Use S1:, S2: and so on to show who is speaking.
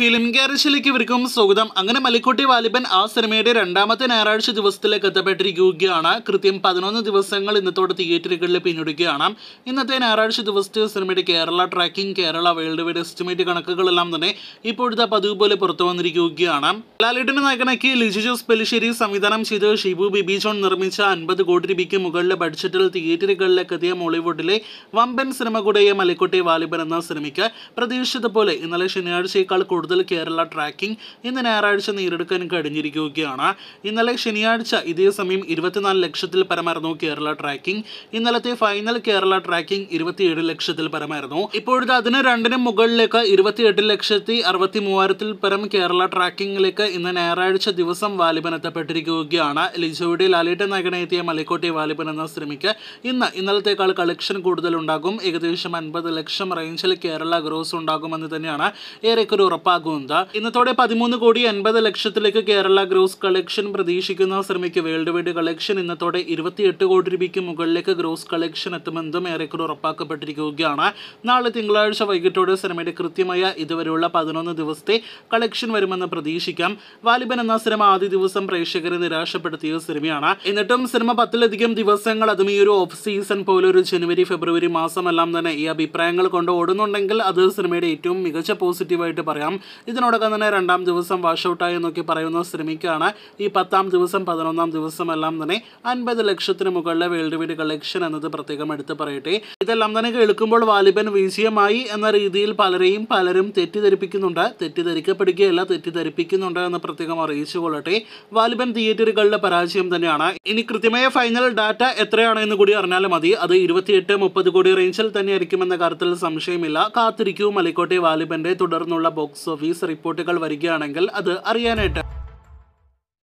S1: film ഗ്യാരേജിലേക്ക് ഇവർക്കും സ്വാഗതം അങ്ങനെ മലിക്കുട്ടി വാലിബൻ ആ സിനിമയുടെ രണ്ടാമത്തെ ഞായറാഴ്ച ദിവസത്തിലേക്ക് എത്തപ്പെട്ടിരിക്കുകയാണ് കൃത്യം പതിനൊന്ന് ദിവസങ്ങൾ ഇന്നത്തോടെ തിയേറ്ററുകളിൽ പിന്നിടുകയാണ് ഇന്നത്തെ ഞായറാഴ്ച ദിവസത്തെ സിനിമയുടെ Kerala tracking Kerala world wide estimate കണക്കുകളെല്ലാം തന്നെ ഇപ്പോഴത്തെ പതിവ് പോലെ പുറത്തു വന്നിരിക്കുകയാണ് ലാലേട്ടിന്റെ നായകനാക്കി ലിജി ജോസ് പെലിശ്ശേരി സംവിധാനം ചെയ്ത് ഷിബു ബിബി ജോൺ നിർമ്മിച്ച അൻപത് കോടി രൂപയ്ക്ക് മുകളിലെ ബഡ്ജറ്റിൽ തിയേറ്ററുകളിലേക്ക് എത്തിയ മോളിവുഡിലെ വമ്പൻ സിനിമ കൂടെയ മലിക്കുട്ടി വാലിബൻ എന്ന സിനിമയ്ക്ക് പ്രതീക്ഷിച്ചതുപോലെ ഇന്നലെ ശനിയാഴ്ചയേക്കാൾ കൂടുതൽ കൂടുതൽ കേരള ട്രാക്കിംഗ് ഇന്ന് ഞായറാഴ്ച നേരിടുക്കാൻ കഴിഞ്ഞിരിക്കുകയാണ് ഇന്നലെ ശനിയാഴ്ച ഇതേ സമയം ഇരുപത്തിനാല് ലക്ഷത്തിൽ പരമായിരുന്നു കേരള ട്രാക്കിംഗ് ഇന്നലത്തെ ഫൈനൽ കേരള ട്രാക്കിംഗ് ഇരുപത്തിയേഴ് ലക്ഷത്തിൽ പരമായിരുന്നു ഇപ്പോഴത്തെ അതിന് രണ്ടിന് മുകളിലേക്ക് ഇരുപത്തിയെട്ട് ലക്ഷത്തി അറുപത്തി മൂവായിരത്തിൽ പരം കേരള ട്രാക്കിംഗിലേക്ക് ഇന്ന് ഞായറാഴ്ച ദിവസം വാലിബനെത്തപ്പെട്ടിരിക്കുകയാണ് ലിജോയുടെ ലാലേട്ടൻ നഗനെത്തിയ മലക്കോട്ടെ വാലിബൻ എന്ന ശ്രമിക്ക് ഇന്ന് ഇന്നലത്തേക്കാൾ കളക്ഷൻ കൂടുതലുണ്ടാകും ഏകദേശം അൻപത് ലക്ഷം റേഞ്ചിൽ കേരള ഗ്രോസ് ഉണ്ടാകുമെന്ന് തന്നെയാണ് ഏറെക്കൊരു ഉറപ്പ് ഉറപ്പാക്കുന്നത് ഇന്നത്തോടെ പതിമൂന്ന് കോടി എൺപത് ലക്ഷത്തിലേക്ക് കേരള ഗ്രോസ് കളക്ഷൻ പ്രതീക്ഷിക്കുന്ന ശ്രമിക്ക് വേൾഡ് വൈഡ് കളക്ഷൻ ഇന്നത്തോടെ ഇരുപത്തിയെട്ട് കോടി രൂപയ്ക്ക് മുകളിലേക്ക് ഗ്രോസ് കളക്ഷൻ എത്തുമെന്നും ഏറെക്കുറെ ഉറപ്പാക്കപ്പെട്ടിരിക്കുകയാണ് നാളെ തിങ്കളാഴ്ച വൈകിട്ടോടെ സിനിമയുടെ കൃത്യമായ ഇതുവരെയുള്ള പതിനൊന്ന് ദിവസത്തെ കളക്ഷൻ വരുമെന്ന് പ്രതീക്ഷിക്കാം വാലിബൻ എന്ന സിനിമ ആദ്യ ദിവസം പ്രേക്ഷകരെ നിരാശപ്പെടുത്തിയ സിനിമയാണ് എന്നിട്ടും സിനിമ പത്തിലധികം ദിവസങ്ങൾ അതും ഈ ഒരു ഓഫ് സീസൺ പോലെ ഒരു ജനുവരി ഫെബ്രുവരി മാസമെല്ലാം തന്നെ ഈ അഭിപ്രായങ്ങൾ കൊണ്ട് ഓടുന്നുണ്ടെങ്കിൽ അത് സിനിമയുടെ ഏറ്റവും മികച്ച പോസിറ്റീവായിട്ട് പറയാം ഇതിനോടൊപ്പം തന്നെ രണ്ടാം ദിവസം വാഷ് ഔട്ടായി എന്നൊക്കെ പറയുന്ന ശ്രമിക്കുകയാണ് ഈ പത്താം ദിവസം പതിനൊന്നാം ദിവസമെല്ലാം തന്നെ അൻപത് ലക്ഷത്തിന് മുകളിലെ വേൾഡ് വൈഡ് കളക്ഷൻ എന്നത് പ്രത്യേകം എടുത്ത് പറയട്ടെ ഇതെല്ലാം തന്നെ കേൾക്കുമ്പോൾ വാലിബൻ വിജയമായി എന്ന രീതിയിൽ പലരെയും പലരും തെറ്റിദ്ധരിപ്പിക്കുന്നുണ്ട് തെറ്റിദ്ധരിക്കപ്പെടുകയല്ല തെറ്റിദ്ധരിപ്പിക്കുന്നുണ്ട് എന്ന് പ്രത്യേകം അറിയിച്ചു കൊള്ളട്ടെ വാലിബൻ തിയേറ്ററുകളുടെ പരാജയം തന്നെയാണ് ഇനി കൃത്യമായ ഫൈനൽ ഡാറ്റ എത്രയാണ് എന്ന് കൂടി അറിഞ്ഞാൽ മതി അത് ഇരുപത്തിയെട്ട് മുപ്പത് കോടി റേഞ്ചിൽ തന്നെയായിരിക്കുമെന്ന കാര്യത്തിൽ സംശയമില്ല കാത്തിരിക്കൂ മലിക്കോട്ടെ വാലിബന്റെ തുടർന്നുള്ള ബോക്സ് ഓഫീസ് റിപ്പോർട്ടുകൾ വരികയാണെങ്കിൽ അത് അറിയാനായിട്ട്